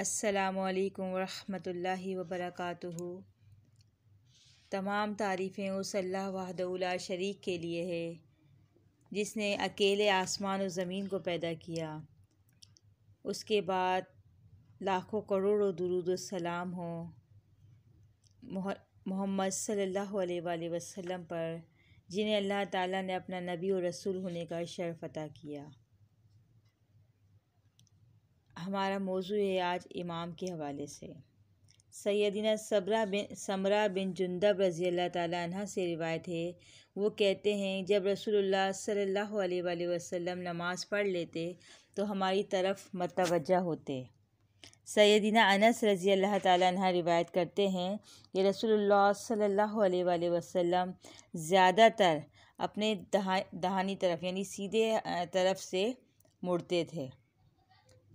असलकम वरहमतुल्लाहि वबरकातुहु तमाम तारीफ़ें उस अल्लाह वहदउला शरीक के लिए है जिसने अकेले आसमान और ज़मीन को पैदा किया उसके बाद लाखों करोड़ों दरूद सलाम हो मोहम्मद सल्लल्लाहु अलैहि वसल्लम पर जिन्हें अल्लाह ताला ने अपना नबी और रसूल होने का शर्फ़ अता किया हमारा मौजू है आज इमाम के हवाले से सैदिना सबरा बिन समरा बिन जुंदब रज़ी अल्लाह तह से रिवायत है वो कहते हैं जब रसूलुल्लाह सल्लल्लाहु अलैहि वसल्लम नमाज़ पढ़ लेते तो हमारी तरफ मतवज होते सैदिना अनस रज़ी अल्लाह तह रिवायत करते हैं कि रसूलुल्लाह सल्लल्लाहु अलैहि वसल्लम ज़्यादातर अपने दहा, दहानी तरफ यानी सीधे तरफ से मुड़ते थे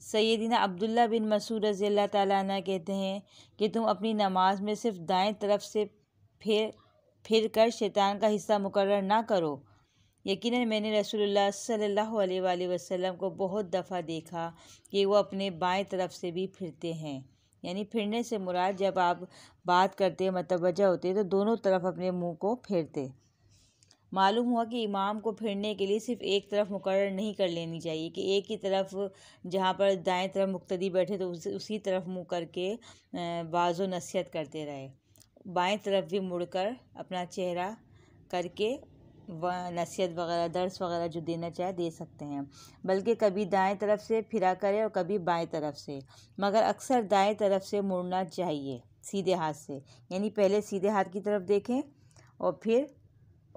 सैदिना अब्दुल्ला बिन मसूर रज़ी अल्लाह कहते हैं कि तुम अपनी नमाज में सिर्फ दाएं तरफ से फिर फिर कर शैतान का हिस्सा मुकर ना करो यकीनन मैंने रसूलुल्लाह सल्लल्लाहु अलैहि को बहुत दफ़ा देखा कि वो अपने बाएं तरफ से भी फिरते हैं यानी फिरने से मुराद जब आप बात करते मतवजा होते तो दोनों तरफ अपने मुँह को फेरते मालूम हुआ कि इमाम को फिरने के लिए सिर्फ एक तरफ मुकर नहीं कर लेनी चाहिए कि एक ही तरफ जहाँ पर दाएं तरफ मुक्तदी बैठे तो उस, उसी तरफ मुँह करके बाज़ो नसीहत करते रहे बाएं तरफ भी मुड़कर अपना चेहरा करके व नसीहत वगैरह दर्स वगैरह जो देना चाहे दे सकते हैं बल्कि कभी दाएं तरफ से फिरा करें और कभी बाएं तरफ से मगर अक्सर दाएं तरफ से मुड़ना चाहिए सीधे हाथ से यानी पहले सीधे हाथ की तरफ देखें और फिर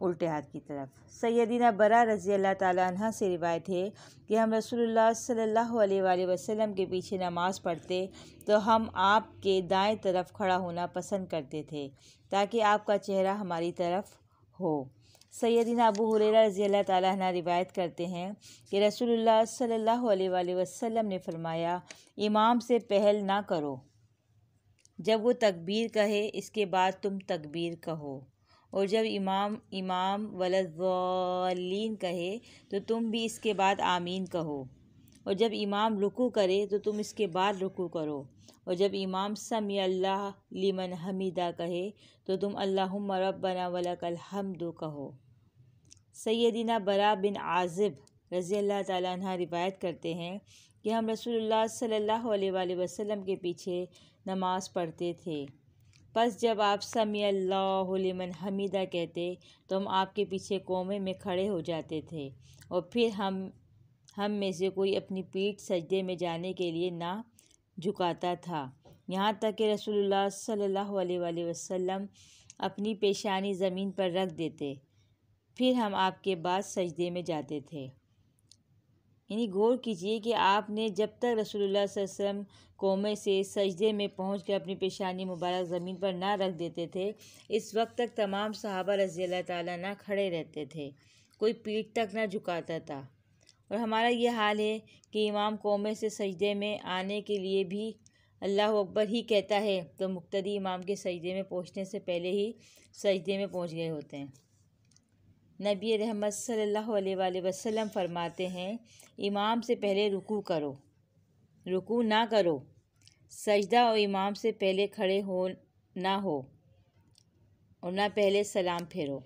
उल्टे हाथ की तरफ सैदीना बरा रज़ी अल्लाह तह से रिवायत है कि हम रसोल्ला सल्ला अलैहि के पीछे नमाज़ पढ़ते तो हम आपके दाएं तरफ खड़ा होना पसंद करते थे ताकि आपका चेहरा हमारी तरफ हो सैदिना अबू हुररा रज़ी अल्लाह तह रिवायत करते हैं कि रसोल्ला सल्लल्लाहु अलैहि ने फरमाया इमाम से पहल ना करो जब वो तकबीर कहे इसके बाद तुम तकबीर कहो और जब इमाम इमाम वलद्वालीन कहे तो तुम भी इसके बाद आमीन कहो और जब इमाम रुकू करे तो तुम इसके बाद रुकू करो और जब इमाम समी अल्लाह लिमन हमीदा कहे तो तुम अल्लाह रबना वलकल हमदो कहो सैदिना बरा बिन आज़िब रज़ी अल्लाह तह रिवायत करते हैं कि हम रसूलुल्लाह सल्लल्लाहु अलैहि वसल्लम के पीछे नमाज़ पढ़ते थे बस जब आप समय अल्लाह हमीदा कहते तो हम आपके पीछे कोमे में खड़े हो जाते थे और फिर हम हम में से कोई अपनी पीठ सजदे में जाने के लिए ना झुकाता था यहाँ तक कि रसूलुल्लाह सल्लल्लाहु अलैहि वसल्लम अपनी पेशानी ज़मीन पर रख देते फिर हम आपके बाद सजदे में जाते थे यानी गौर कीजिए कि आपने जब तक रसूलुल्लाह वसम कोमे से सजदे में पहुँच कर अपनी पेशानी मुबारक ज़मीन पर ना रख देते थे इस वक्त तक तमाम सहाबा रजी अल्लाह ताली ना खड़े रहते थे कोई पीठ तक ना झुकाता था और हमारा ये हाल है कि इमाम कोमे से सजदे में आने के लिए भी अल्लाह अकबर ही कहता है तो मुक्तदी इमाम के सजदे में पहुँचने से पहले ही सजदे में पहुँच गए होते हैं नबी रहमत सल्लल्लाहु अलैहि वसल्लम फ़रमाते हैं इमाम से पहले रुकू करो रुकू ना करो सजदा और इमाम से पहले खड़े हो ना हो और ना पहले सलाम फेरो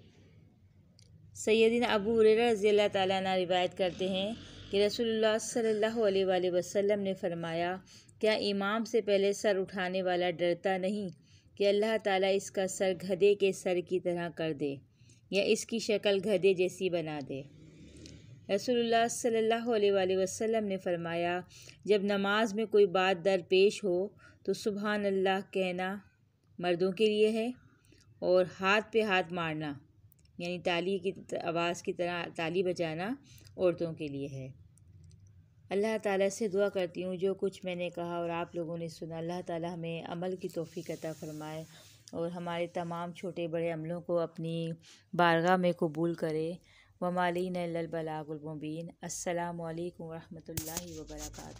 सैदिन अबू रज़ी अल्लाह रिवायत करते हैं कि रसोल्ला सल्ला अलैहि ने फ़रमाया क्या इमाम से पहले सर उठाने वाला डरता नहीं कि अल्लाह ताला इसका सर गधे के सर की तरह कर दे या इसकी शक्ल गधे जैसी बना दे रसोल्ला सल्लल्लाहु अलैहि वसल्लम ने फरमाया जब नमाज में कोई बात दरपेश हो तो सुबहान अल्लाह कहना मर्दों के लिए है और हाथ पे हाथ मारना यानी ताली की आवाज़ की तरह ताली बजाना औरतों के लिए है अल्लाह ताला से दुआ करती हूँ जो कुछ मैंने कहा और आप लोगों ने सुना अल्लाह ताला हमें अमल की तोफ़ी कता फ़रमाए और हमारे तमाम छोटे बड़े अमलों को अपनी बारगाह में कबूल करे वमालिन ललबलागुलमुबीन असलकम वरहमल वर्का